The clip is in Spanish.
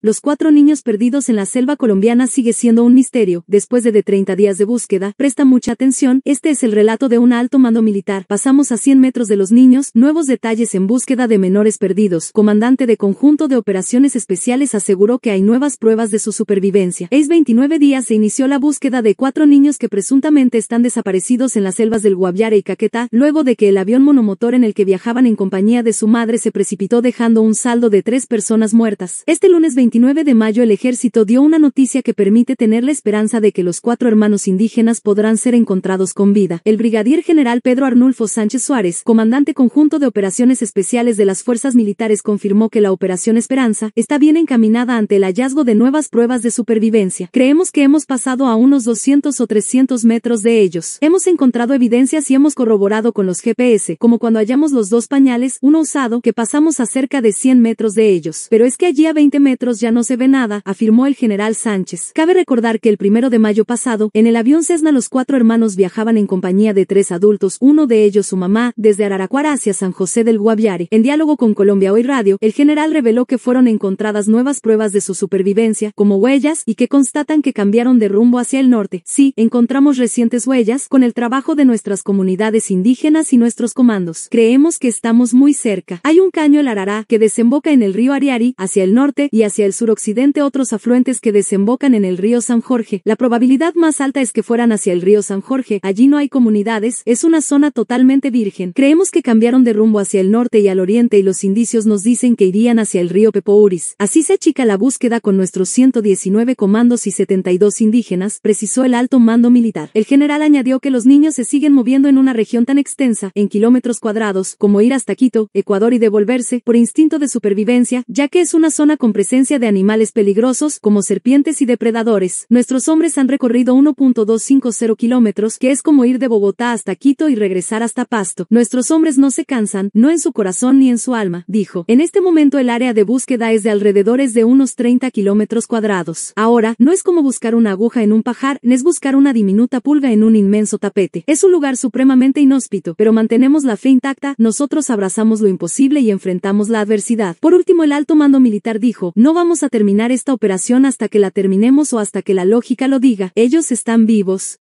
Los cuatro niños perdidos en la selva colombiana sigue siendo un misterio. Después de, de 30 días de búsqueda, presta mucha atención, este es el relato de un alto mando militar. Pasamos a 100 metros de los niños, nuevos detalles en búsqueda de menores perdidos. Comandante de conjunto de operaciones especiales aseguró que hay nuevas pruebas de su supervivencia. Es 29 días se inició la búsqueda de cuatro niños que presuntamente están desaparecidos en las selvas del Guaviare y Caquetá, luego de que el avión monomotor en el que viajaban en compañía de su madre se precipitó dejando un saldo de tres personas muertas. Este lunes 29 de mayo el ejército dio una noticia que permite tener la esperanza de que los cuatro hermanos indígenas podrán ser encontrados con vida. El brigadier general Pedro Arnulfo Sánchez Suárez, comandante conjunto de operaciones especiales de las fuerzas militares, confirmó que la operación Esperanza está bien encaminada ante el hallazgo de nuevas pruebas de supervivencia. Creemos que hemos pasado a unos 200 o 300 metros de ellos. Hemos encontrado evidencias y hemos corroborado con los GPS, como cuando hallamos los dos pañales, uno usado, que pasamos a cerca de 100 metros de ellos. Pero es que allí a 20 metros ya no se ve nada, afirmó el general Sánchez. Cabe recordar que el primero de mayo pasado, en el avión Cessna los cuatro hermanos viajaban en compañía de tres adultos, uno de ellos su mamá, desde Araraquara hacia San José del Guaviare. En diálogo con Colombia Hoy Radio, el general reveló que fueron encontradas nuevas pruebas de su supervivencia, como huellas, y que constatan que cambiaron de rumbo hacia el norte. Sí, encontramos recientes huellas, con el trabajo de nuestras comunidades indígenas y nuestros comandos. Creemos que estamos muy cerca. Hay un caño el Arará, que desemboca en el río Ariari, hacia el norte, y hacia el el suroccidente otros afluentes que desembocan en el río San Jorge. La probabilidad más alta es que fueran hacia el río San Jorge, allí no hay comunidades, es una zona totalmente virgen. Creemos que cambiaron de rumbo hacia el norte y al oriente y los indicios nos dicen que irían hacia el río Pepouris. Así se achica la búsqueda con nuestros 119 comandos y 72 indígenas, precisó el alto mando militar. El general añadió que los niños se siguen moviendo en una región tan extensa, en kilómetros cuadrados, como ir hasta Quito, Ecuador y devolverse, por instinto de supervivencia, ya que es una zona con presencia de animales peligrosos como serpientes y depredadores. Nuestros hombres han recorrido 1.250 kilómetros, que es como ir de Bogotá hasta Quito y regresar hasta Pasto. Nuestros hombres no se cansan, no en su corazón ni en su alma, dijo. En este momento el área de búsqueda es de alrededores de unos 30 kilómetros cuadrados. Ahora, no es como buscar una aguja en un pajar, ni es buscar una diminuta pulga en un inmenso tapete. Es un lugar supremamente inhóspito, pero mantenemos la fe intacta, nosotros abrazamos lo imposible y enfrentamos la adversidad. Por último, el alto mando militar dijo, no vamos vamos a terminar esta operación hasta que la terminemos o hasta que la lógica lo diga, ellos están vivos,